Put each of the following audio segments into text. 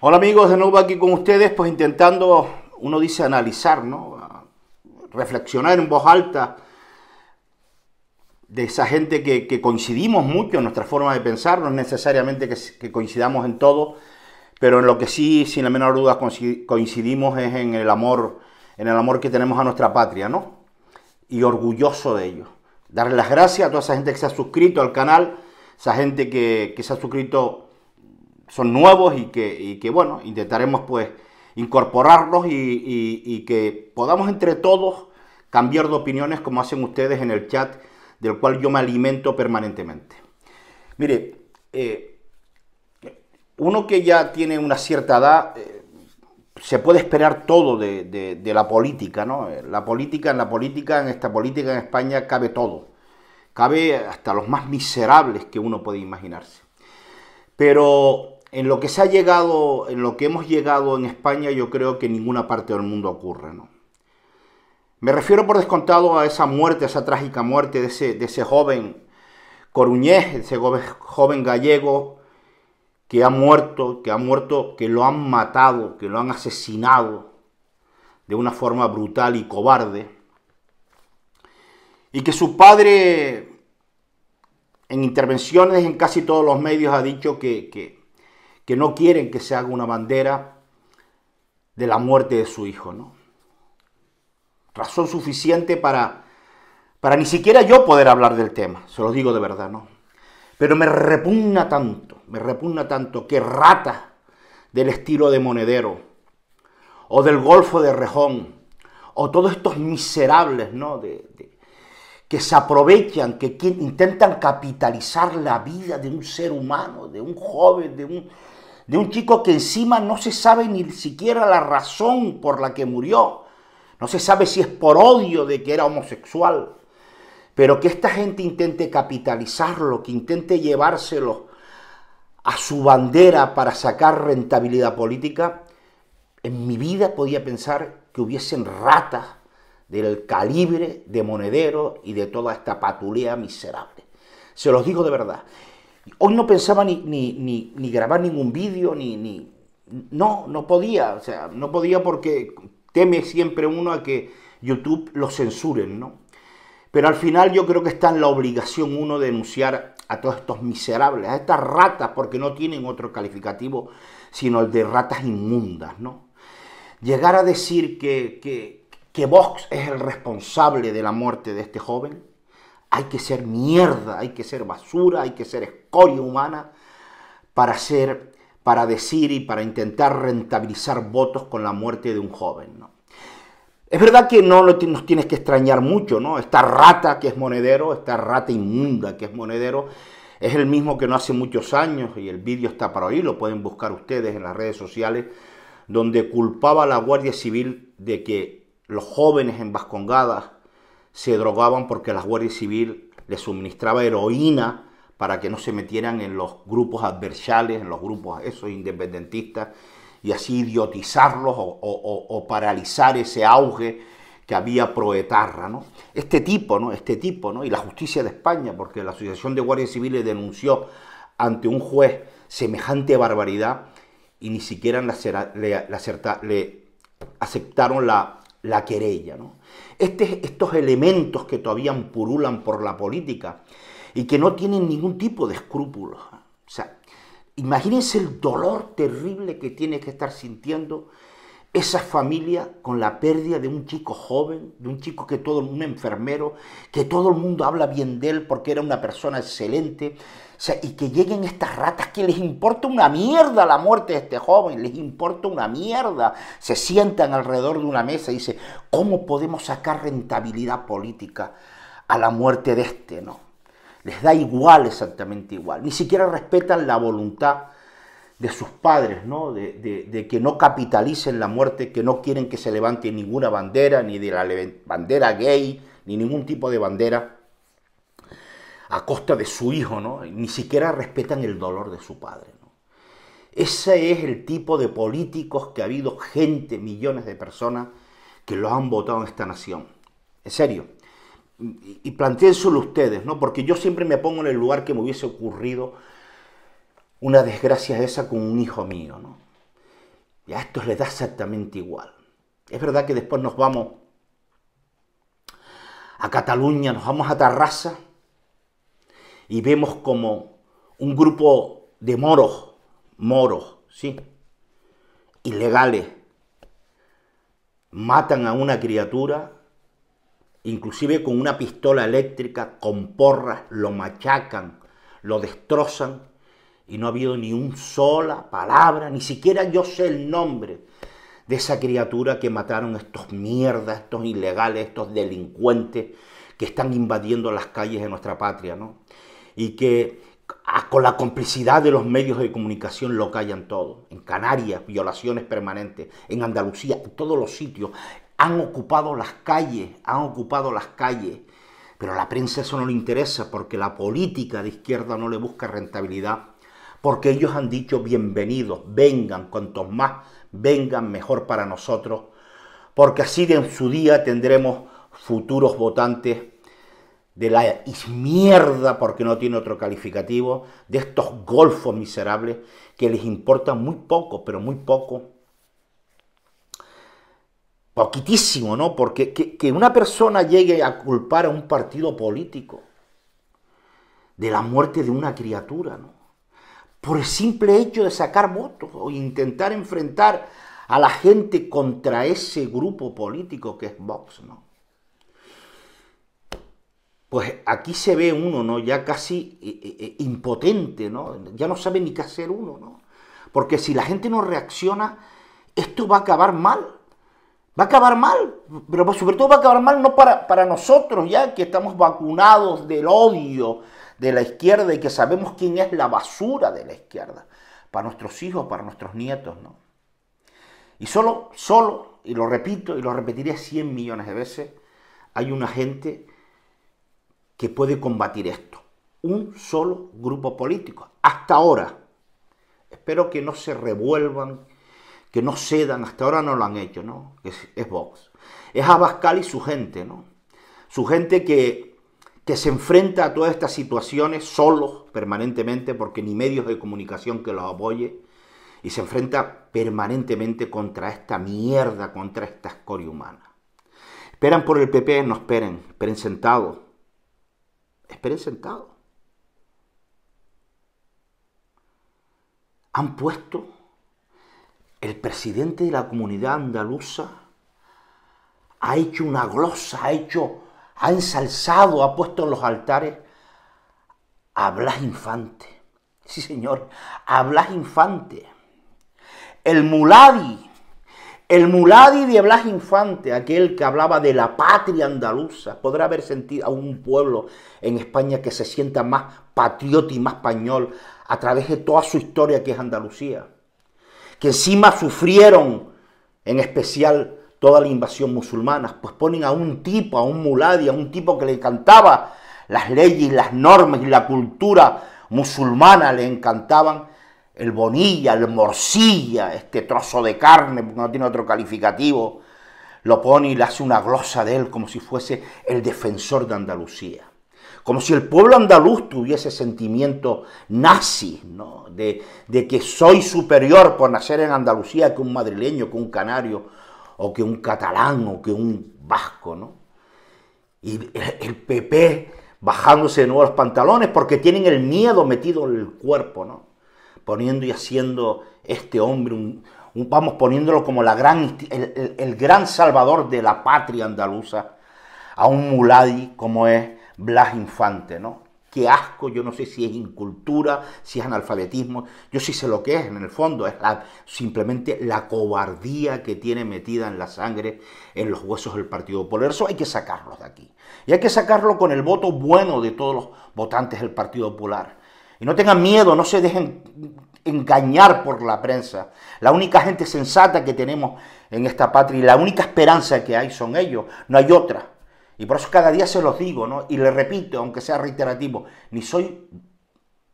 Hola amigos, de nuevo aquí con ustedes, pues intentando, uno dice analizar, ¿no? Reflexionar en voz alta de esa gente que, coincidimos mucho en nuestra forma de pensar, no es necesariamente que, coincidamos en todo, pero en lo que sí, sin la menor duda, coincidimos es en el amor, en el amor que tenemos a nuestra patria, ¿no? Y orgulloso de ello. Darle las gracias a toda esa gente que se ha suscrito al canal, esa gente que, que se ha suscrito son nuevos y que, bueno, intentaremos pues incorporarlos y, que podamos entre todos cambiar de opiniones como hacen ustedes en el chat, del cual yo me alimento permanentemente. Mire, eh, uno que ya tiene una cierta edad, eh, se puede esperar todo de, de, la política, ¿no? Eh, la política, en la política, en esta política en España cabe todo. Cabe hasta los más miserables que uno puede imaginarse. Pero en lo que se ha llegado, en lo que hemos llegado en España, yo creo que en ninguna parte del mundo ocurre, ¿no? Me refiero por descontado a esa muerte, a esa trágica muerte de ese, joven coruñés, ese joven gallego que ha muerto, que ha muerto, que lo han matado, que lo han asesinado de una forma brutal y cobarde. Y que su padre, en intervenciones en casi todos los medios, ha dicho que que no quieren que se haga una bandera de la muerte de su hijo, ¿no? Razón suficiente para, para ni siquiera yo poder hablar del tema, se lo digo de verdad, ¿no? Pero me repugna tanto, me repugna tanto que rata del estilo de Monedero, o del Golfo de Rejón, o todos estos miserables, ¿no? De, que se aprovechan, que intentan capitalizar la vida de un ser humano, de un joven, de un, de un chico que encima no se sabe ni siquiera la razón por la que murió. No se sabe si es por odio de que era homosexual. Pero que esta gente intente capitalizarlo, que intente llevárselo a su bandera para sacar rentabilidad política, en mi vida podía pensar que hubiesen ratas del calibre de Monedero y de toda esta patulea miserable. Se los digo de verdad. Hoy no pensaba ni, ni, ni, grabar ningún vídeo, ni, ni... No, no podía, o sea, no podía porque teme siempre uno a que YouTube lo censuren, ¿no? Pero al final yo creo que está en la obligación uno de denunciar a todos estos miserables, a estas ratas, porque no tienen otro calificativo sino el de ratas inmundas, ¿no? Llegar a decir que, que, que Vox es el responsable de la muerte de este joven, hay que ser mierda, hay que ser basura, hay que ser escoria humana para para decir y para intentar rentabilizar votos con la muerte de un joven. Es verdad que no nos tienes que extrañar mucho, ¿no? Esta rata que es monedero, esta rata inmunda que es monedero, es el mismo que no hace muchos años, y el vídeo está para ahí, lo pueden buscar ustedes en las redes sociales, donde culpaba a la Guardia Civil de que los jóvenes en Vascongadas se drogaban porque la Guardia Civil les suministraba heroína para que no se metieran en los grupos adversales, en los grupos esos independentistas, y así idiotizarlos o, paralizar ese auge que había proetarra, ¿no? Este tipo, ¿no? Este tipo, ¿no? Y la justicia de España, porque la Asociación de Guardias Civiles denunció ante un juez semejante barbaridad y ni siquiera le aceptaron la la querella. ¿no? Este, estos elementos que todavía purulan por la política y que no tienen ningún tipo de escrúpulos. ¿eh? O sea, imagínense el dolor terrible que tiene que estar sintiendo esa familia con la pérdida de un chico joven, de un chico que todo, un enfermero, que todo el mundo habla bien de él porque era una persona excelente, y que lleguen estas ratas que les importa una mierda la muerte de este joven, les importa una mierda. Se sientan alrededor de una mesa y dicen, ¿cómo podemos sacar rentabilidad política a la muerte de este? No. Les da igual, exactamente igual. Ni siquiera respetan la voluntad de sus padres, ¿no? De, que no capitalicen la muerte, que no quieren que se levante ninguna bandera, ni de la bandera gay, ni ningún tipo de bandera, a costa de su hijo, ¿no? ni siquiera respetan el dolor de su padre. Ese es el tipo de políticos que ha habido gente, millones de personas, que los han votado en esta nación. En serio. Y, y planteénselo ustedes, ¿no? Porque yo siempre me pongo en el lugar que me hubiese ocurrido una desgracia esa con un hijo mío, ¿no? Y a esto le da exactamente igual. Es verdad que después nos vamos a Cataluña, nos vamos a Tarrasa y vemos como un grupo de moros, moros, ¿sí? Ilegales, matan a una criatura, inclusive con una pistola eléctrica, con porras, lo machacan, lo destrozan y no ha habido ni una sola palabra, ni siquiera yo sé el nombre de esa criatura que mataron estos mierdas, estos ilegales, estos delincuentes que están invadiendo las calles de nuestra patria, Y que con la complicidad de los medios de comunicación lo callan todo. En Canarias, violaciones permanentes. En Andalucía, en todos los sitios. Han ocupado las calles, han ocupado las calles. Pero a la prensa eso no le interesa porque la política de izquierda no le busca rentabilidad porque ellos han dicho bienvenidos, vengan cuantos más, vengan mejor para nosotros, porque así de en su día tendremos futuros votantes de la mierda, porque no tiene otro calificativo, de estos golfos miserables que les importa muy poco, pero muy poco. Poquitísimo, ¿no? Porque que una persona llegue a culpar a un partido político de la muerte de una criatura, ¿no? por el simple hecho de sacar votos o intentar enfrentar a la gente contra ese grupo político que es Vox, ¿no? Pues aquí se ve uno, ¿no? Ya casi eh, eh, eh, impotente, ¿no? Ya no sabe ni qué hacer uno, ¿no? Porque si la gente no reacciona, esto va a acabar mal. Va a acabar mal, pero sobre todo va a acabar mal no para, para nosotros ya que estamos vacunados del odio, de la izquierda y que sabemos quién es la basura de la izquierda, para nuestros hijos, para nuestros nietos, ¿no? Y solo, solo, y lo repito y lo repetiré 100 millones de veces, hay una gente que puede combatir esto. Un solo grupo político, hasta ahora. Espero que no se revuelvan, que no cedan, hasta ahora no lo han hecho, ¿no? Es, es Vox. Es Abascal y su gente, ¿no? Su gente que que se enfrenta a todas estas situaciones solo, permanentemente porque ni medios de comunicación que los apoye y se enfrenta permanentemente contra esta mierda, contra esta escoria humana. Esperan por el PP, no esperen, esperen sentados. Esperen sentados. Han puesto el presidente de la comunidad andaluza ha hecho una glosa, ha hecho ha ensalzado, ha puesto en los altares a Blas Infante. Sí, señor, a Blas Infante. El muladi, el muladi de Blas Infante, aquel que hablaba de la patria andaluza, podrá haber sentido a un pueblo en España que se sienta más patriota y más español a través de toda su historia que es Andalucía. Que encima sufrieron, en especial toda la invasión musulmana, pues ponen a un tipo, a un muladi, a un tipo que le encantaba las leyes, las normas y la cultura musulmana, le encantaban el bonilla, el morcilla, este trozo de carne, porque no tiene otro calificativo, lo pone y le hace una glosa de él como si fuese el defensor de Andalucía como si el pueblo andaluz tuviese sentimiento nazi, ¿no? de, de, que soy superior por nacer en Andalucía que un madrileño, que un canario, o que un catalán o que un vasco, ¿no? Y el PP bajándose de nuevo los pantalones porque tienen el miedo metido en el cuerpo, ¿no? Poniendo y haciendo este hombre, un, vamos poniéndolo como la gran, el, el, gran salvador de la patria andaluza, a un muladi como es Blas Infante, ¿no? qué asco, yo no sé si es incultura, si es analfabetismo, yo sí sé lo que es en el fondo, es simplemente la cobardía que tiene metida en la sangre, en los huesos del partido. Popular. eso hay que sacarlos de aquí. Y hay que sacarlo con el voto bueno de todos los votantes del Partido Popular. Y no tengan miedo, no se dejen engañar por la prensa. La única gente sensata que tenemos en esta patria y la única esperanza que hay son ellos, no hay otra. Y por eso cada día se los digo, ¿no? Y le repito, aunque sea reiterativo, ni soy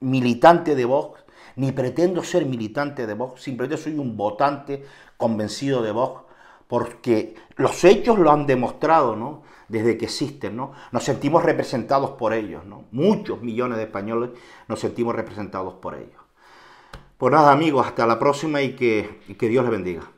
militante de Vox, ni pretendo ser militante de Vox, simplemente soy un votante convencido de Vox, porque los hechos lo han demostrado, ¿no? Desde que existen, ¿no? Nos sentimos representados por ellos, ¿no? Muchos millones de españoles nos sentimos representados por ellos. Pues nada, amigos, hasta la próxima y que, y que Dios les bendiga.